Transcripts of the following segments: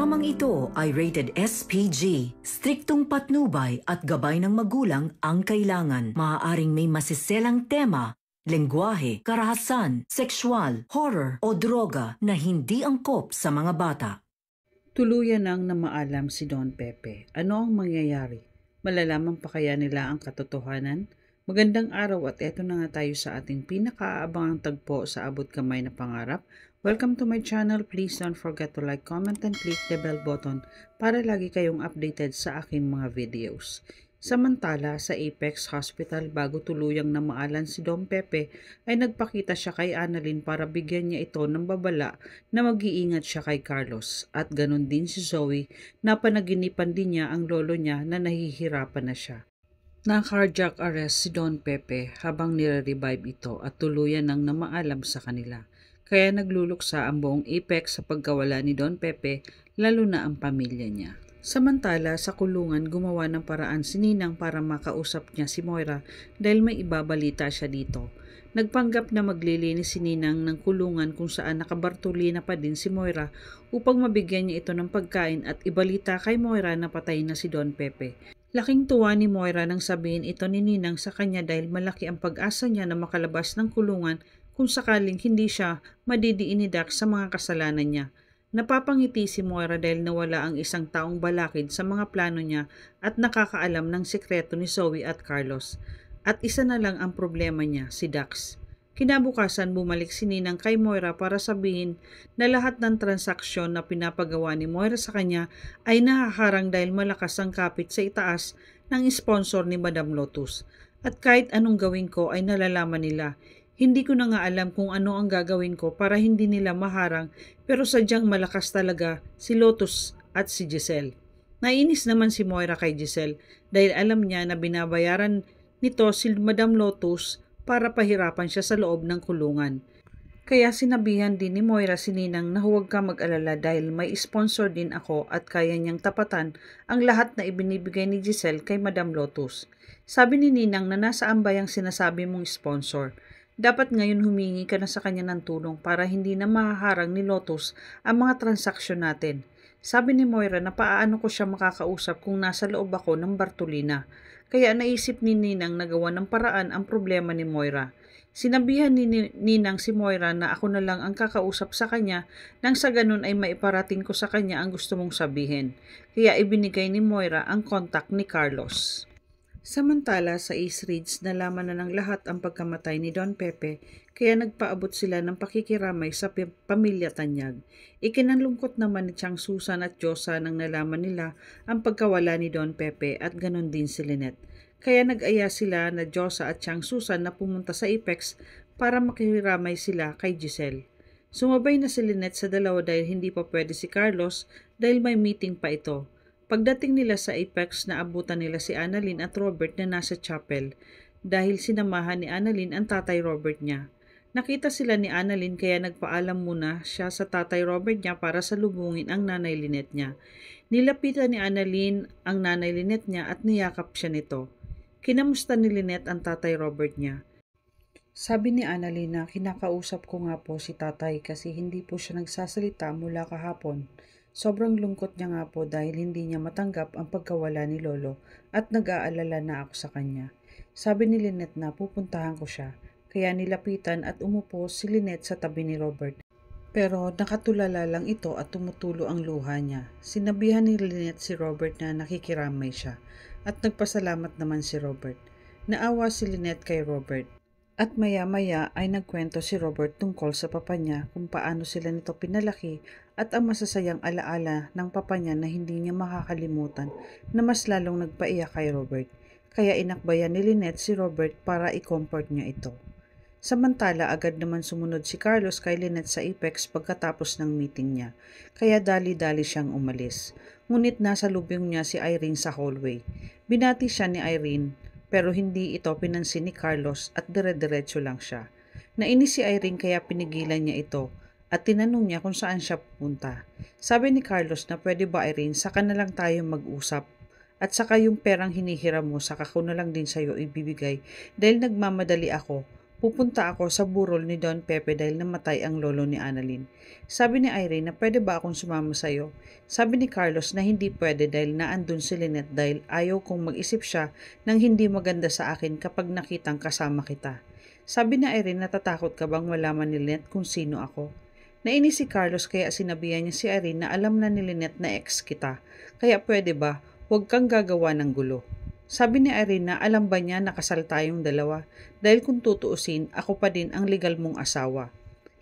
Programang ito ay rated SPG. Striktong patnubay at gabay ng magulang ang kailangan. Maaaring may masiselang tema lengguwahe, karahasan, sexual, horror o droga na hindi angkop sa mga bata. Tuluyan nang namaalam si Don Pepe. Ano ang mangyayari? Malalaman pa kaya nila ang katotohanan? Magandang araw at eto na nga tayo sa ating pinakaabangang tagpo sa abot kamay na pangarap Welcome to my channel. Please don't forget to like, comment, and click the bell button para lagi kayong updated sa aking mga videos. Samantala, sa Apex Hospital bago tuluyang namaalan si Dom Pepe ay nagpakita siya kay Annalyn para bigyan niya ito ng babala na mag-iingat siya kay Carlos at ganun din si Zoe na panaginipan din niya ang lolo niya na nahihirapan na siya. Nang cardiac arrest si Don Pepe habang nire-revive ito at tuluyan nang namaalam sa kanila kaya nagluluksa ang buong Apex sa pagkawala ni Don Pepe lalo na ang pamilya niya. Samantala, sa kulungan gumawa ng paraan si Ninang para makausap niya si Moira dahil may ibabalita siya dito. Nagpanggap na maglilinis si Ninang ng kulungan kung saan nakabartulina pa din si Moira upang mabigyan niya ito ng pagkain at ibalita kay Moira na patay na si Don Pepe. Laking tuwa ni Moira nang sabihin ito ni Ninang sa kanya dahil malaki ang pag-asa niya na makalabas ng kulungan kung sakaling hindi siya madidiin ni Dak sa mga kasalanan niya. Napapangiti si Moira dahil nawala ang isang taong balakid sa mga plano niya at nakakaalam ng sikreto ni Zoe at Carlos. At isa na lang ang problema niya, si Dax. Kinabukasan bumalik si Ninang kay Moira para sabihin na lahat ng transaksyon na pinapagawa ni Moira sa kanya ay nakakarang dahil malakas ang kapit sa itaas ng sponsor ni Madam Lotus. At kahit anong gawin ko ay nalalaman nila, hindi ko na nga alam kung ano ang gagawin ko para hindi nila maharang pero sadyang malakas talaga si Lotus at si Giselle. Nainis naman si Moira kay Giselle dahil alam niya na binabayaran nito si Madam Lotus para pahirapan siya sa loob ng kulungan. Kaya sinabihan din ni Moira si Ninang na huwag ka mag-alala dahil may sponsor din ako at kaya niyang tapatan ang lahat na ibinibigay ni Giselle kay Madam Lotus. Sabi ni Ninang na nasa ambay ang sinasabi mong sponsor dapat ngayon humingi ka na sa kanya ng tulong para hindi na mahaharang ni Lotus ang mga transaksyon natin. Sabi ni Moira na paano ko siya makakausap kung nasa loob ako ng Bartolina. Kaya naisip ni Ninang nagawa ng paraan ang problema ni Moira. Sinabihan ni Ninang si Moira na ako na lang ang kakausap sa kanya nang sa ganun ay maiparating ko sa kanya ang gusto mong sabihin. Kaya ibinigay ni Moira ang kontak ni Carlos. Samantala sa Ace Ridge, nalaman na ng lahat ang pagkamatay ni Don Pepe kaya nagpaabot sila ng pakikiramay sa pamilya Tanyag. Ikinalungkot naman ni Chang Susan at Josa nang nalaman nila ang pagkawala ni Don Pepe at ganon din si Lynette. Kaya nag-aya sila na Josa at Chang Susan na pumunta sa Apex para makiramay sila kay Giselle. Sumabay na si Lynette sa dalawa dahil hindi pa pwede si Carlos dahil may meeting pa ito. Pagdating nila sa Apex, naabutan nila si Annalyn at Robert na nasa chapel dahil sinamahan ni Annalyn ang tatay Robert niya. Nakita sila ni Annalyn kaya nagpaalam muna siya sa tatay Robert niya para salubungin ang nanay Lynette niya. Nilapitan ni Annalyn ang nanay Lynette niya at niyakap siya nito. Kinamusta ni Lynette ang tatay Robert niya. Sabi ni Annalyn na kinakausap ko nga po si tatay kasi hindi po siya nagsasalita mula kahapon. Sobrang lungkot niya nga po dahil hindi niya matanggap ang pagkawala ni Lolo at nag-aalala na ako sa kanya. Sabi ni Lynette na pupuntahan ko siya, kaya nilapitan at umupo si Lynette sa tabi ni Robert. Pero nakatulala lang ito at tumutulo ang luha niya. Sinabihan ni Lynette si Robert na nakikiramay siya at nagpasalamat naman si Robert. Naawa si Lynette kay Robert. At maya-maya ay nagkwento si Robert tungkol sa papa niya kung paano sila nito pinalaki at ang masasayang alaala ng papa niya na hindi niya makakalimutan na mas lalong nagpaiyak kay Robert, kaya inakbayan ni Lynette si Robert para i-comfort niya ito. Samantala agad naman sumunod si Carlos kay Lynette sa Apex pagkatapos ng meeting niya, kaya dali-dali siyang umalis. Ngunit nasa lubing niya si Irene sa hallway. Binati siya ni Irene pero hindi ito pinansin ni Carlos at dire-diretso lang siya. Nainis si Irene kaya pinigilan niya ito at tinanong niya kung saan siya pupunta. Sabi ni Carlos na pwede ba Irene, saka na lang tayo mag-usap at saka yung perang hinihiram mo saka ko na lang din sa'yo ibibigay dahil nagmamadali ako. Pupunta ako sa burol ni Don Pepe dahil namatay ang lolo ni Annalyn. Sabi ni Irene na pwede ba akong sumama sa'yo? Sabi ni Carlos na hindi pwede dahil naandun si Lynette dahil ayaw kong mag-isip siya ng hindi maganda sa akin kapag nakitang kasama kita. Sabi na Irene natatakot ka bang malaman ni Lynette kung sino ako? Nainis si Carlos kaya sinabihan niya si Irene na alam na ni Lynette na ex kita. Kaya pwede ba, huwag kang gagawa ng gulo. Sabi ni Irene na alam ba niya nakasal tayong dalawa dahil kung tutuusin, ako pa din ang legal mong asawa.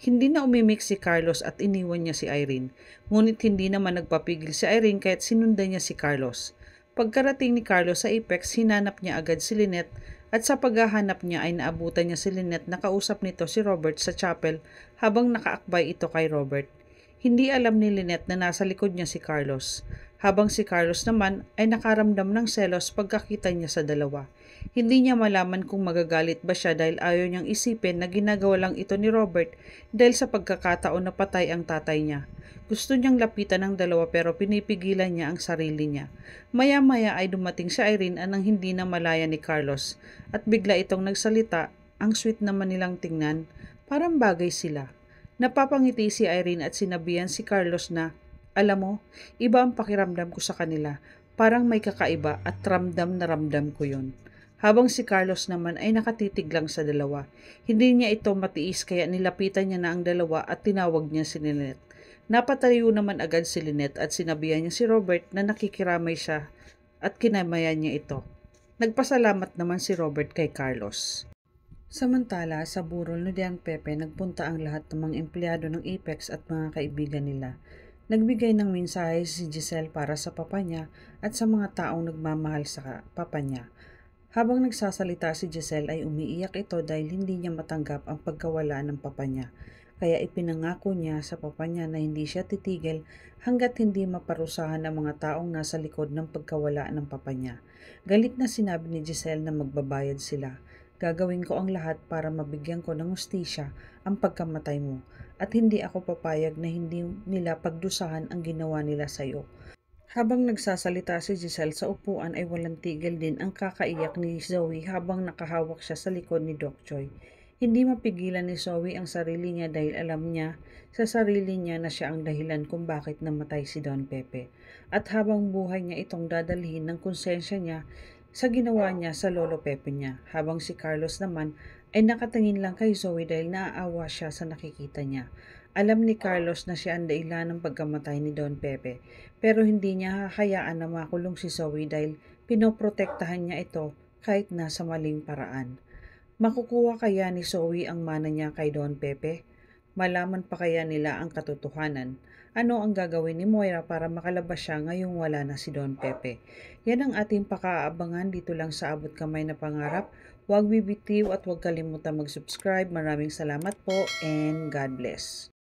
Hindi na umimik si Carlos at iniwan niya si Irene. Ngunit hindi naman nagpapigil si Irene kahit sinundan niya si Carlos. Pagkarating ni Carlos sa Apex, hinanap niya agad si Lynette at sa paghahanap niya ay naabutan niya si Lynette na kausap nito si Robert sa chapel habang nakaakbay ito kay Robert. Hindi alam ni Lynette na nasa likod niya si Carlos habang si Carlos naman ay nakaramdam ng selos pagkakita niya sa dalawa. Hindi niya malaman kung magagalit ba siya dahil ayaw niyang isipin na ginagawa lang ito ni Robert dahil sa pagkakataon na patay ang tatay niya. Gusto niyang lapitan ang dalawa pero pinipigilan niya ang sarili niya. Maya-maya ay dumating si Irene nang hindi na malaya ni Carlos at bigla itong nagsalita, ang sweet naman nilang tingnan, parang bagay sila. Napapangiti si Irene at sinabihan si Carlos na alam mo, iba ang pakiramdam ko sa kanila. Parang may kakaiba at ramdam na ramdam ko yon. Habang si Carlos naman ay nakatitig lang sa dalawa. Hindi niya ito matiis kaya nilapitan niya na ang dalawa at tinawag niya si Lynette. Napataliw naman agad si Lynette at sinabihan niya si Robert na nakikiramay siya at kinamayan niya ito. Nagpasalamat naman si Robert kay Carlos. Samantala, sa burol ni Dian Pepe nagpunta ang lahat ng mga empleyado ng Apex at mga kaibigan nila. Nagbigay ng mensahe si Giselle para sa papa niya at sa mga taong nagmamahal sa papa niya. Habang nagsasalita si Giselle ay umiiyak ito dahil hindi niya matanggap ang pagkawala ng papa niya. Kaya ipinangako niya sa papa niya na hindi siya titigil hanggat hindi maparusahan ang mga taong nasa likod ng pagkawala ng papa niya. Galit na sinabi ni Giselle na magbabayad sila Gagawin ko ang lahat para mabigyan ko ng ustisya ang pagkamatay mo at hindi ako papayag na hindi nila pagdusahan ang ginawa nila sa iyo. Habang nagsasalita si Giselle sa upuan ay walang tigil din ang kakaiyak ni Zoe habang nakahawak siya sa likod ni Doc Choi. Hindi mapigilan ni Zoe ang sarili niya dahil alam niya sa sarili niya na siya ang dahilan kung bakit namatay si Don Pepe. At habang buhay niya itong dadalhin ng konsensya niya sa ginawa niya sa lolo Pepe niya habang si Carlos naman ay nakatingin lang kay Zoe dahil naaawa siya sa nakikita niya. Alam ni Carlos na siya ang dahilan ng pagkamatay ni Don Pepe pero hindi niya hahayaan na makulong si Zoe dahil pinoprotektahan niya ito kahit nasa maling paraan. Makukuha kaya ni Zoe ang mana niya kay Don Pepe? Malaman pa kaya nila ang katotohanan ano ang gagawin ni Moira para makalabas siya ngayong wala na si Don Pepe? Yan ang ating pakaabangan dito lang sa Abot Kamay na Pangarap. Huwag bibitiw at huwag kalimutan mag-subscribe. Maraming salamat po and God bless.